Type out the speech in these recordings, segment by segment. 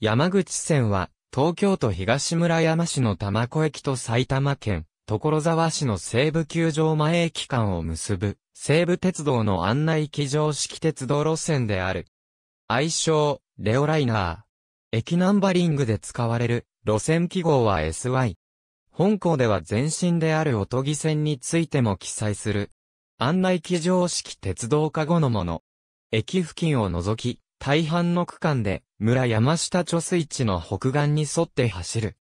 山口線は、東京都東村山市の玉子駅と埼玉県、所沢市の西部球場前駅間を結ぶ、西部鉄道の案内機常式鉄道路線である。愛称、レオライナー。駅ナンバリングで使われる、路線記号は SY。本校では前身であるおとぎ線についても記載する。案内機常式鉄道化後のもの。駅付近を除き、大半の区間で村山下貯水池の北岸に沿って走る。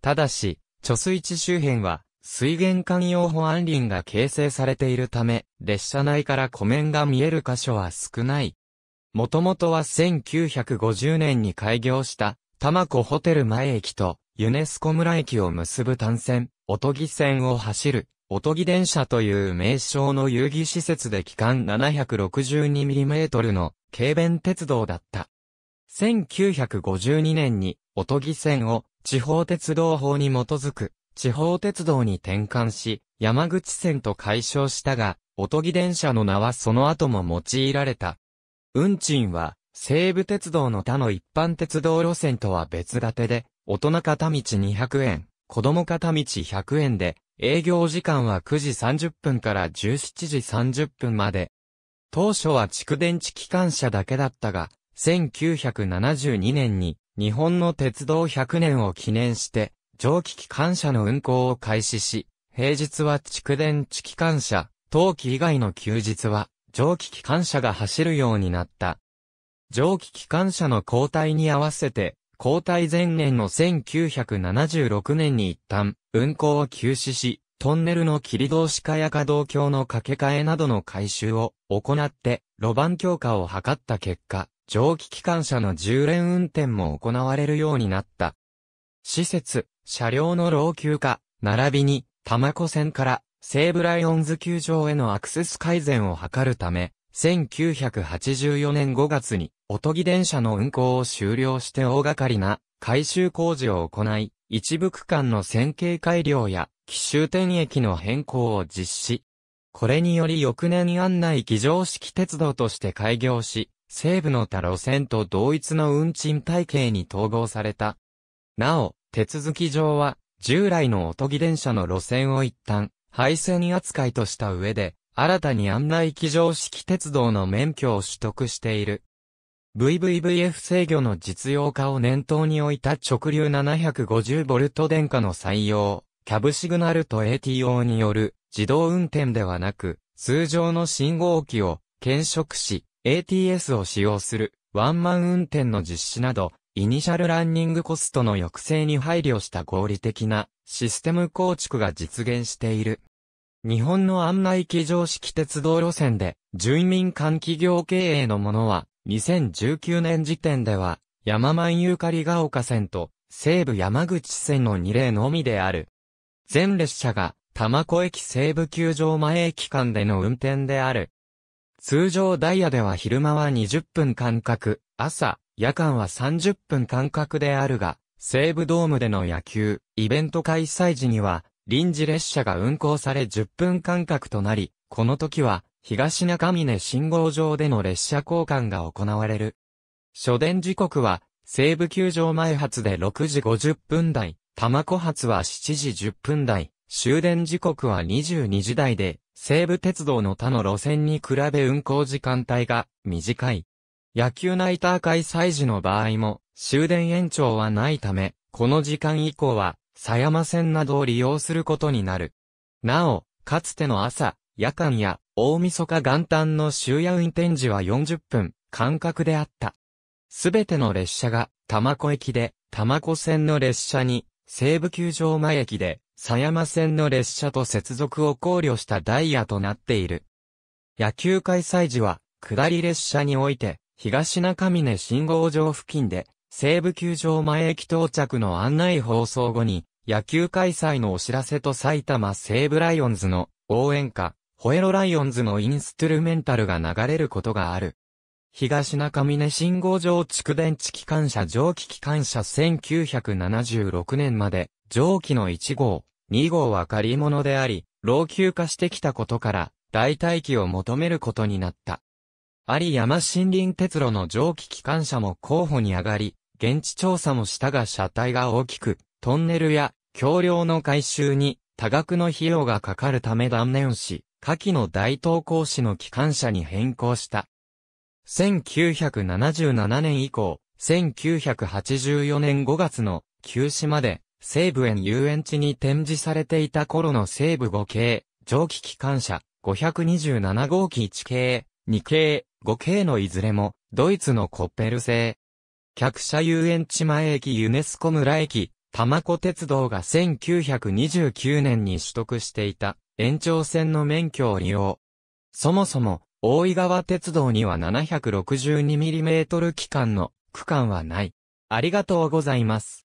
ただし、貯水池周辺は水源管用保安林が形成されているため、列車内から湖面が見える箇所は少ない。もともとは1950年に開業した玉子ホテル前駅とユネスコ村駅を結ぶ単線、おとぎ線を走るおとぎ電車という名称の遊戯施設で期間 762mm の軽便鉄道だった。1952年におとぎ線を地方鉄道法に基づく地方鉄道に転換し、山口線と解消したが、おとぎ電車の名はその後も用いられた。運賃は西武鉄道の他の一般鉄道路線とは別立てで、大人片道200円、子供片道100円で、営業時間は9時30分から17時30分まで。当初は蓄電池機関車だけだったが、1972年に日本の鉄道100年を記念して、蒸気機関車の運行を開始し、平日は蓄電池機関車、冬季以外の休日は蒸気機関車が走るようになった。蒸気機関車の交代に合わせて、交代前年の1976年に一旦、運行を休止し、トンネルの切り通しかや可動橋の掛け替えなどの改修を行って、路盤強化を図った結果、蒸気機関車の充電連運転も行われるようになった。施設、車両の老朽化、並びに、玉子線から西武ライオンズ球場へのアクセス改善を図るため、1984年5月に、おとぎ電車の運行を終了して大掛かりな改修工事を行い、一部区間の線形改良や、奇襲点駅の変更を実施。これにより翌年案内機常式鉄道として開業し、西部の他路線と同一の運賃体系に統合された。なお、手続き上は、従来のおとぎ電車の路線を一旦、廃線扱いとした上で、新たに案内機上式鉄道の免許を取得している。VVVF 制御の実用化を念頭に置いた直流 750V 電化の採用、キャブシグナルと ATO による自動運転ではなく、通常の信号機を検色し、ATS を使用するワンマン運転の実施など、イニシャルランニングコストの抑制に配慮した合理的なシステム構築が実現している。日本の案内機常式鉄道路線で、住民間企業経営のものは、2019年時点では、山満ゆかりが丘線と、西武山口線の2例のみである。全列車が、玉子駅西武球場前駅間での運転である。通常ダイヤでは昼間は20分間隔、朝、夜間は30分間隔であるが、西武ドームでの野球、イベント開催時には、臨時列車が運行され10分間隔となり、この時は、東中峰信号場での列車交換が行われる。初電時刻は、西武球場前発で6時50分台、玉子発は7時10分台、終電時刻は22時台で、西武鉄道の他の路線に比べ運行時間帯が短い。野球ナイター開催時の場合も、終電延長はないため、この時間以降は狭山線などを利用することになる。なお、かつての朝、夜間や大晦日元旦の終夜運転時は40分、間隔であった。すべての列車が、玉子駅で、玉子線の列車に、西武球場前駅で、狭山線の列車と接続を考慮したダイヤとなっている。野球開催時は、下り列車において、東中峰信号場付近で、西武球場前駅到着の案内放送後に、野球開催のお知らせと埼玉西武ライオンズの応援歌、ホエロライオンズのインストゥルメンタルが流れることがある。東中峰信号場蓄電池機関車蒸気機関車1976年まで、蒸気の1号、2号は借り物であり、老朽化してきたことから、代替機を求めることになった。有山森林鉄路の蒸気機関車も候補に上がり、現地調査もしたが車体が大きく、トンネルや橋梁の改修に多額の費用がかかるため断念し、下記の大東工士の機関車に変更した。1977年以降、1984年5月の旧まで西部園遊園地に展示されていた頃の西部5系、蒸気機関車527号機1系、2系、5系のいずれもドイツのコッペル製、客車遊園地前駅ユネスコ村駅、玉子鉄道が1929年に取得していた延長線の免許を利用。そもそも、大井川鉄道には 762mm 期間の区間はない。ありがとうございます。